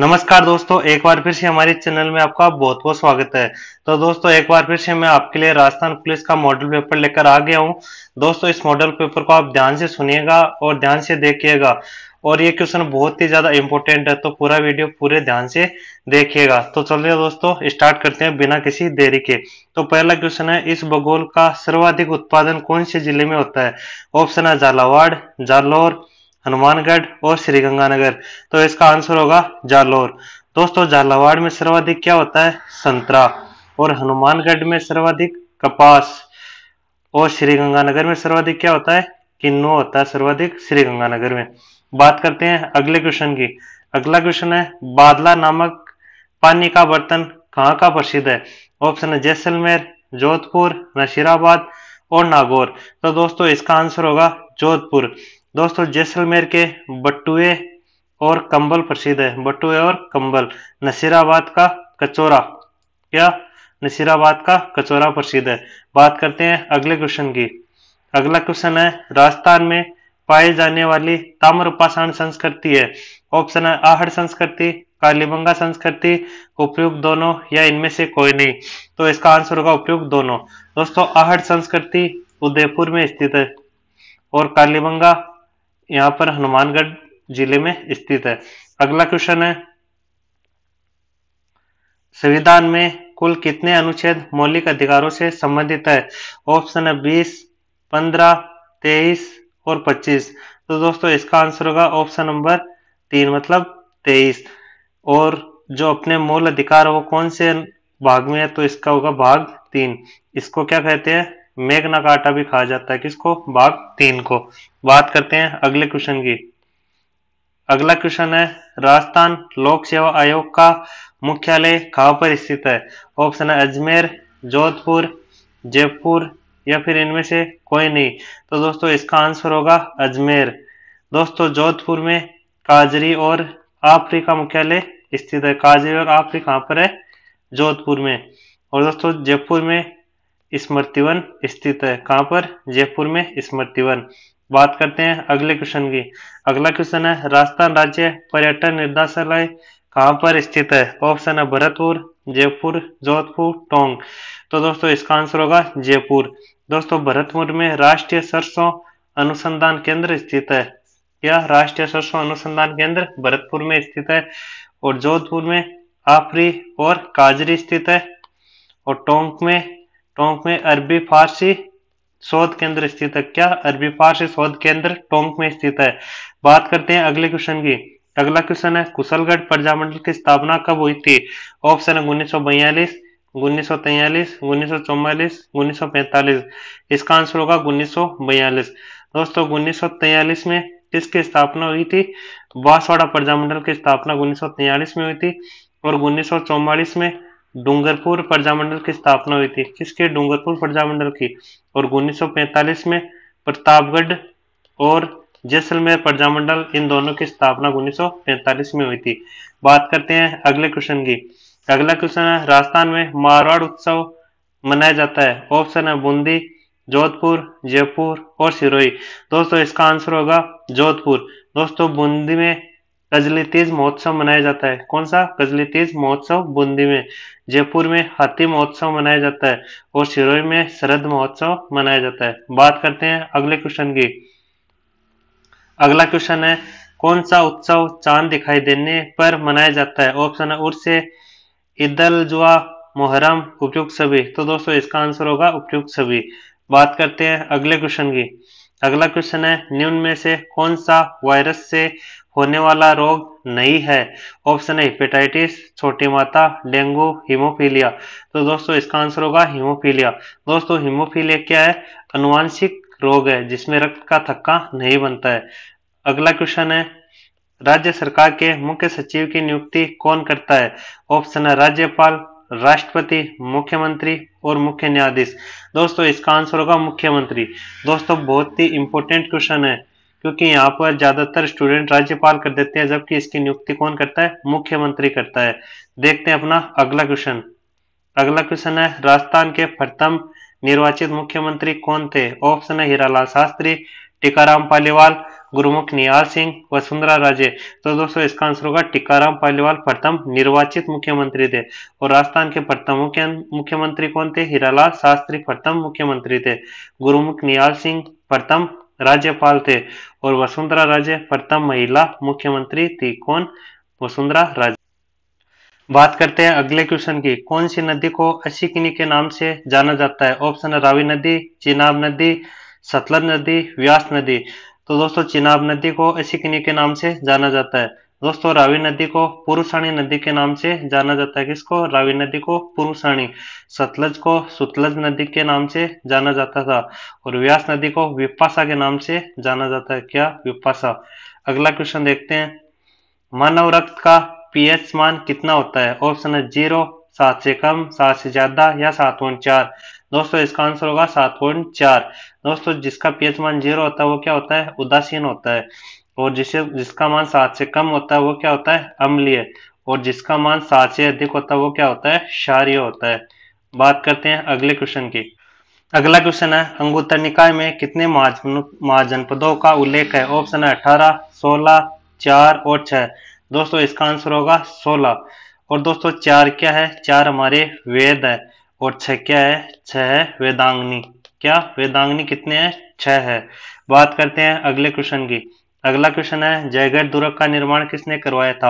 नमस्कार दोस्तों एक बार फिर से हमारे चैनल में आपका बहुत बहुत स्वागत है तो दोस्तों एक बार फिर से मैं आपके लिए राजस्थान पुलिस का मॉडल पेपर लेकर आ गया हूं दोस्तों इस मॉडल पेपर को आप ध्यान से सुनिएगा और ध्यान से देखिएगा और ये क्वेश्चन बहुत ही ज्यादा इंपॉर्टेंट है तो पूरा वीडियो पूरे ध्यान से देखिएगा तो चलिए दोस्तों स्टार्ट करते हैं बिना किसी देरी के तो पहला क्वेश्चन है इस बगोल का सर्वाधिक उत्पादन कौन से जिले में होता है ऑप्शन है झालावाड़ जालौर हनुमानगढ़ और श्रीगंगानगर तो इसका आंसर होगा जालोर दोस्तों झालावाड़ में सर्वाधिक क्या होता है संतरा और हनुमानगढ़ में सर्वाधिक कपास और श्रीगंगानगर में सर्वाधिक क्या होता है किन्नो होता है सर्वाधिक श्रीगंगानगर में बात करते हैं अगले क्वेश्चन की अगला क्वेश्चन है बादला नामक पानी का बर्तन कहाँ का प्रसिद्ध है ऑप्शन है जैसलमेर जोधपुर नशीराबाद और नागौर तो दोस्तों इसका आंसर होगा जोधपुर दोस्तों जैसलमेर के बटुए और कंबल प्रसिद्ध है बटुए और कंबल नसीराबाद का कचोरा क्या नसीराबाद का कचोरा प्रसिद्ध है बात करते हैं अगले क्वेश्चन की अगला क्वेश्चन है राजस्थान में पाए जाने वाली ताम्रपाषाण संस्कृति है ऑप्शन है आहड़ संस्कृति कालीबंगा संस्कृति उपयुक्त दोनों या इनमें से कोई नहीं तो इसका आंसर होगा उपयुक्त दोनों दोस्तों आहड़ संस्कृति उदयपुर में स्थित है और कालीबंगा यहाँ पर हनुमानगढ़ जिले में स्थित है अगला क्वेश्चन है संविधान में कुल कितने अनुच्छेद मौलिक अधिकारों से संबंधित है ऑप्शन है बीस पंद्रह तेईस और पच्चीस तो दोस्तों इसका आंसर होगा ऑप्शन नंबर तीन मतलब तेईस और जो अपने मूल अधिकार हो वो कौन से भाग में है तो इसका होगा भाग तीन इसको क्या कहते हैं मेघना का आटा भी कहा जाता है किसको भाग तीन को बात करते हैं अगले क्वेश्चन की अगला क्वेश्चन है राजस्थान लोक सेवा आयोग का मुख्यालय कहां पर स्थित है ऑप्शन है अजमेर जोधपुर जयपुर या फिर इनमें से कोई नहीं तो दोस्तों इसका आंसर होगा अजमेर दोस्तों जोधपुर में काजरी और आफरी का मुख्यालय स्थित है काजरी और आफरी कहाँ पर है जोधपुर में और दोस्तों जयपुर में स्मृतिवन स्थित है कहां पर जयपुर में स्मृतिवन बात करते हैं अगले क्वेश्चन की अगला क्वेश्चन है राजस्थान राज्य पर्यटन निर्देशालय कहां पर स्थित है ऑप्शन है भरतपुर जयपुर जोधपुर टोंग तो दोस्तों इसका आंसर होगा जयपुर दोस्तों भरतपुर में राष्ट्रीय सरसों अनुसंधान केंद्र स्थित है क्या राष्ट्रीय सरसों अनुसंधान केंद्र भरतपुर में स्थित है और जोधपुर में आफरी और काजरी स्थित है और टोंक में टोंक में अरबी फारसी शोध केंद्र स्थित है क्या अरबी फारसी शोध केंद्र टोंक में स्थित है बात करते हैं अगले क्वेश्चन की अगला क्वेश्चन है कुशलगढ़ प्रजामंडल की स्थापना कब हुई थी ऑप्शन है उन्नीस सौ बयालीस उन्नीस सौ तैयलीस उन्नीस सौ चौवालीस उन्नीस सौ पैंतालीस इसका आंसर होगा उन्नीस सौ बयालीस दोस्तों उन्नीस सौ तैयलीस में किसकी स्थापना हुई थी बांसवाड़ा प्रजामंडल की स्थापना उन्नीस सौ में हुई थी और उन्नीस सौ में डूंगरपुर प्रजामंडल की स्थापना हुई थी किसके डूंगरपुर प्रजामंडल की और 1945 में प्रतापगढ़ और जैसलमेर प्रजामंडल इन दोनों की स्थापना 1945 में हुई थी बात करते हैं अगले क्वेश्चन की अगला क्वेश्चन है राजस्थान में मारवाड़ उत्सव मनाया जाता है ऑप्शन है बूंदी जोधपुर जयपुर और सिरोही दोस्तों इसका आंसर होगा जोधपुर दोस्तों बूंदी में कजली तीज महोत्सव मनाया जाता है कौन सा कजली तीज महोत्सव बूंदी में जयपुर में हाथी महोत्सव मनाया जाता है और सिरोही में शरद महोत्सव मनाया जाता है बात करते हैं अगले क्वेश्चन की अगला क्वेश्चन है कौन सा उत्सव चांद दिखाई देने पर मनाया जाता है ऑप्शन है उर्स ईदल जुआ मोहरम उपयुक्त सभी तो दोस्तों इसका आंसर होगा उपयुक्त सभी बात करते हैं अगले क्वेश्चन की अगला क्वेश्चन है निम्न में से कौन सा वायरस से होने वाला रोग नहीं है ऑप्शन है हिपेटाइटिस छोटी माता डेंगू हीमोफीलिया तो दोस्तों इसका आंसर होगा हीमोफीलिया दोस्तों हीमोफीलिया क्या है अनुवांशिक रोग है जिसमें रक्त का थक्का नहीं बनता है अगला क्वेश्चन है राज्य सरकार के मुख्य सचिव की नियुक्ति कौन करता है ऑप्शन है राज्यपाल राष्ट्रपति मुख्यमंत्री और मुख्य न्यायाधीश दोस्तों इसका आंसर होगा मुख्यमंत्री दोस्तों बहुत ही इंपॉर्टेंट क्वेश्चन है क्योंकि यहाँ पर ज्यादातर स्टूडेंट राज्यपाल कर देते हैं जबकि इसकी नियुक्ति कौन करता है मुख्यमंत्री करता है देखते हैं अपना अगला क्वेश्चन अगला क्वेश्चन है राजस्थान के प्रथम निर्वाचित मुख्यमंत्री कौन थे ऑप्शन है हीरालाल शास्त्री टीकाराम पालीवाल गुरुमुख निहाल सिंह वसुंधरा राजे तो दोस्तों इसका आंसर होगा टीकाराम पालीवाल प्रथम निर्वाचित मुख्यमंत्री थे और राजस्थान के प्रथम मुख्यमंत्री कौन थे हीरालाल शास्त्री प्रथम मुख्यमंत्री थे गुरुमुख निहाल सिंह प्रथम राज्यपाल थे और वसुंधरा राजे प्रथम महिला मुख्यमंत्री थी कौन वसुंधरा राजे बात करते हैं अगले क्वेश्चन की कौन सी नदी को अशिकनी के नाम से जाना जाता है ऑप्शन है रावी नदी चिनाब नदी सतलज नदी व्यास नदी तो दोस्तों चिनाब नदी को अशिकनी के नाम से जाना जाता है दोस्तों रावी नदी को पुरुषाणी नदी के नाम से जाना जाता है किसको रावी नदी को पुरुषाणी सतलज को सुतलज नदी के नाम से जाना जाता था और व्यास नदी को विपासा के नाम से जाना जाता है क्या विपासा अगला क्वेश्चन देखते हैं मानव रक्त का पीएच मान कितना होता है ऑप्शन है जीरो सात से कम सात से ज्यादा या सात पॉइंट चार दोस्तों इसका आंसर होगा सात पॉइंट चार दोस्तों जिसका पीएच मान जीरो होता है वो क्या होता है उदासीन होता है और जिसे जिसका मान सात से कम होता है वो क्या होता है अम्लीय और जिसका मान सात से अधिक होता है वो क्या होता है क्षारीय होता है बात करते हैं अगले क्वेश्चन की अगला क्वेश्चन है अंगुत्तर निकाय में कितने महाजनपदों का उल्लेख है ऑप्शन है अठारह सोलह चार और छह दोस्तों इसका आंसर होगा सोलह और दोस्तों चार क्या है चार हमारे वेद है और छह क्या है छह है वेदांगनी क्या वेदांगनी कितने हैं छह है बात करते हैं अगले क्वेश्चन की अगला क्वेश्चन है जयगढ़ दुर्ग का निर्माण किसने करवाया था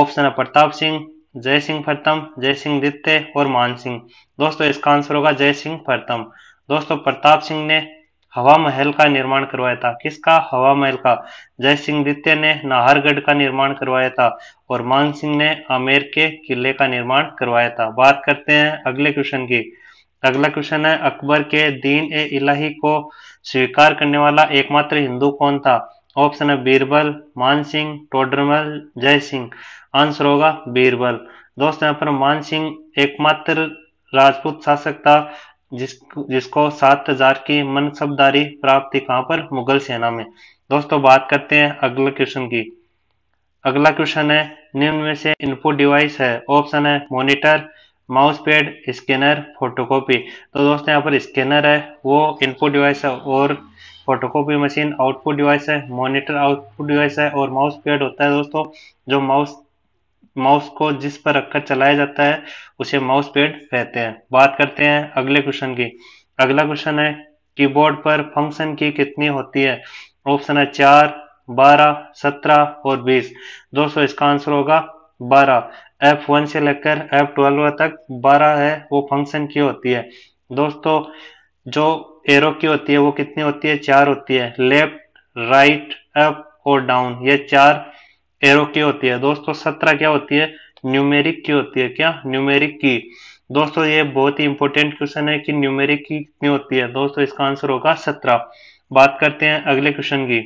ऑप्शन है प्रताप सिंह जय सिंह प्रथम जय सिंह दित्य और मान सिंह दोस्तों इसका आंसर होगा जय सिंह प्रथम दोस्तों प्रताप सिंह ने हवा महल का निर्माण करवाया था किसका हवा महल का जय सिंह दित्य ने नाहरगढ़ का निर्माण करवाया था और मान सिंह ने आमेर के किले का निर्माण करवाया था बात करते हैं अगले क्वेश्चन की अगला क्वेश्चन है अकबर के दीन ए इलाही को स्वीकार करने वाला एकमात्र हिंदू कौन था ऑप्शन है बीरबल मान सिंह टोडरमल जय सिंह आंसर होगा बीरबल दोस्तों यहाँ पर मान सिंह एकमात्र राजपूत शासक था जिस जिसको सात हजार की मनसबदारी प्राप्त थी कहां पर मुगल सेना में दोस्तों बात करते हैं अगले क्वेश्चन की अगला क्वेश्चन है निम्न में से इनपुट डिवाइस है ऑप्शन है monitor mouse pad scanner photocopy तो दोस्तों यहाँ पर स्कैनर है वो इनपुट डिवाइस है और फोटोकॉपी मशीन आउटपुट डिवाइस है मॉनिटर आउटपुट डिवाइस है और माउस पैड होता है दोस्तों जो माउस माउस को जिस पर रखकर चलाया जाता है उसे माउस पैड कहते हैं बात करते हैं अगले क्वेश्चन की अगला क्वेश्चन है कीबोर्ड पर फंक्शन की कितनी होती है ऑप्शन है चार बारह सत्रह और बीस दोस्तों इसका आंसर होगा बारह F1 से लेकर F12 तक 12 है वो फंक्शन की होती है दोस्तों जो एरो की होती है वो कितनी होती है चार होती है लेफ्ट राइट अप और डाउन ये चार एरो की होती है दोस्तों सत्रह क्या होती है न्यूमेरिक की होती है क्या न्यूमेरिक की दोस्तों ये बहुत ही इंपॉर्टेंट क्वेश्चन है कि न्यूमेरिक की कितनी होती है दोस्तों इसका आंसर होगा सत्रह बात करते हैं अगले क्वेश्चन की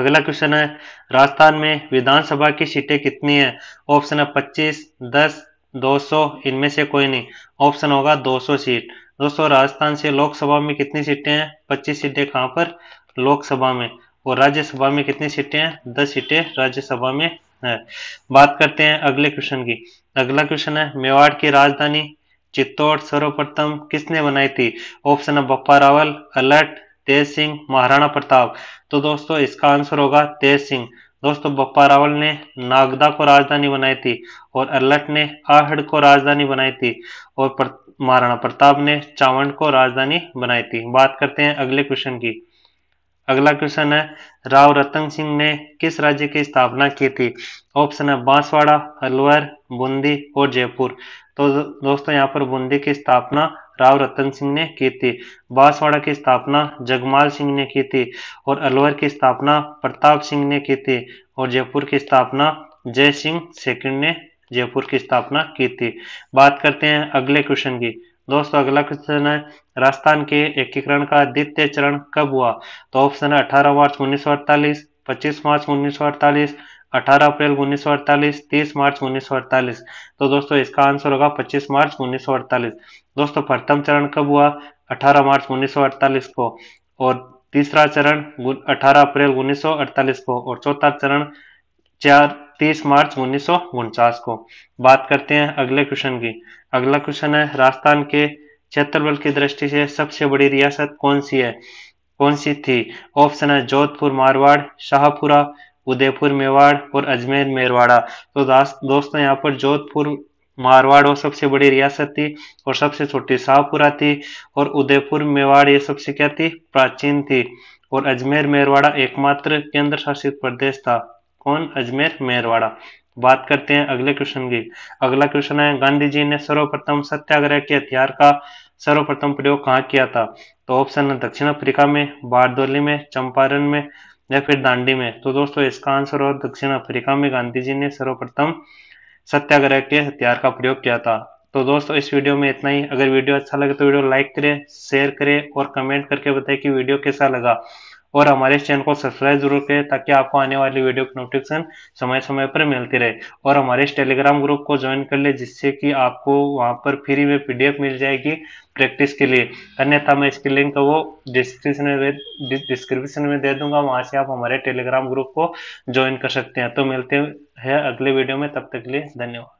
अगला क्वेश्चन है राजस्थान में विधानसभा की सीटें कितनी है ऑप्शन है 25, 10, 200 इनमें से कोई नहीं ऑप्शन होगा 200 सीट दोस्तों राजस्थान से लोकसभा में कितनी सीटें हैं पच्चीस सीटें कहाँ पर लोकसभा में और राज्यसभा में कितनी सीटें हैं दस सीटें राज्यसभा में है बात करते हैं अगले क्वेश्चन की अगला क्वेश्चन है मेवाड़ की राजधानी चित्तौड़ सर्वप्रथम किसने बनाई थी ऑप्शन है बप्पा रावल अलर्ट तेज सिंह महाराणा प्रताप तो दोस्तों इसका आंसर होगा तेज सिंह दोस्तों बप्पा रावल ने नागदा को राजधानी बनाई थी और अलट ने आहड़ को राजधानी बनाई थी और महाराणा प्रताप ने चावंड को राजधानी बनाई थी बात करते हैं अगले क्वेश्चन की अगला क्वेश्चन है राव रतन सिंह ने किस राज्य की स्थापना की थी ऑप्शन है बांसवाड़ा अलवर बूंदी और जयपुर तो दोस्तों यहाँ पर बूंदी की स्थापना राव रतन सिंह ने की थी बांसवाड़ा की स्थापना जगमाल सिंह ने की थी और अलवर की स्थापना प्रताप सिंह ने की थी और जयपुर की स्थापना जय सिंह सेकंड ने जयपुर की स्थापना की थी बात करते हैं अगले क्वेश्चन की दोस्तों अगला क्वेश्चन है राजस्थान के एकीकरण का द्वितीय चरण कब हुआ तो ऑप्शन है अठारह मार्च उन्नीस सौ अड़तालीस पच्चीस मार्च उन्नीस सौ अड़तालीस 18 अप्रैल 1948 30 मार्च 1948 तो दोस्तों इसका आंसर होगा 25 मार्च 1948 दोस्तों प्रथम चरण कब हुआ 18 मार्च 1948 को और तीसरा चरण 18 अप्रैल 1948 को और चौथा चरण चार तीस मार्च उन्नीस को बात करते हैं अगले क्वेश्चन की अगला क्वेश्चन है राजस्थान के क्षेत्रफल की दृष्टि से सबसे बड़ी रियासत कौन सी है कौन सी थी ऑप्शन है जोधपुर मारवाड़ शाहपुरा उदयपुर मेवाड़ और अजमेर मेरवाड़ा तो दोस्तों यहाँ पर जोधपुर मारवाड़ वो सबसे बड़ी रियासत थी और सबसे छोटी शाहपुरा थी और उदयपुर मेवाड़ ये सबसे क्या थी प्राचीन थी और अजमेर मेरवाड़ा एकमात्र केंद्र शासित प्रदेश था कौन अजमेर मेरवाड़ा बात करते हैं अगले क्वेश्चन की अगला क्वेश्चन है गांधी जी ने सर्वप्रथम सत्याग्रह के हथियार का सर्वप्रथम प्रयोग कहाँ किया था तो ऑप्शन है दक्षिण अफ्रीका में बारदोली में चंपारण में या फिर दांडी में तो दोस्तों इसका आंसर और दक्षिण अफ्रीका में गांधी जी ने सर्वप्रथम सत्याग्रह के हथियार का प्रयोग किया था तो दोस्तों इस वीडियो में इतना ही अगर वीडियो अच्छा लगे तो वीडियो लाइक करें शेयर करें और कमेंट करके बताएं कि वीडियो कैसा लगा और हमारे चैनल को सब्सक्राइब जरूर करें ताकि आपको आने वाली वीडियो की नोटिफिकेशन समय समय पर मिलती रहे और हमारे इस टेलीग्राम ग्रुप को ज्वाइन कर ले जिससे कि आपको वहाँ पर फ्री में पीडीएफ मिल जाएगी प्रैक्टिस के लिए अन्यथा मैं इसकी लिंक वो डिस्क्रिप्शन में डिस्क्रिप्शन में दे दूंगा वहाँ से आप हमारे टेलीग्राम ग्रुप को ज्वाइन कर सकते हैं तो मिलते हैं अगले वीडियो में तब तक के लिए धन्यवाद